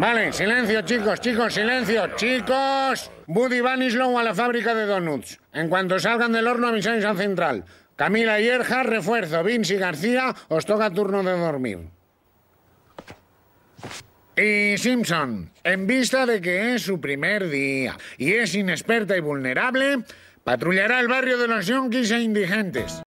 Vale, silencio, chicos, chicos, silencio, chicos. Buddy Vanislow a la fábrica de donuts. En cuanto salgan del horno, a al central. Camila Hierja, refuerzo. y García, os toca turno de dormir. Y Simpson, en vista de que es su primer día y es inexperta y vulnerable, patrullará el barrio de los yonkis e indigentes.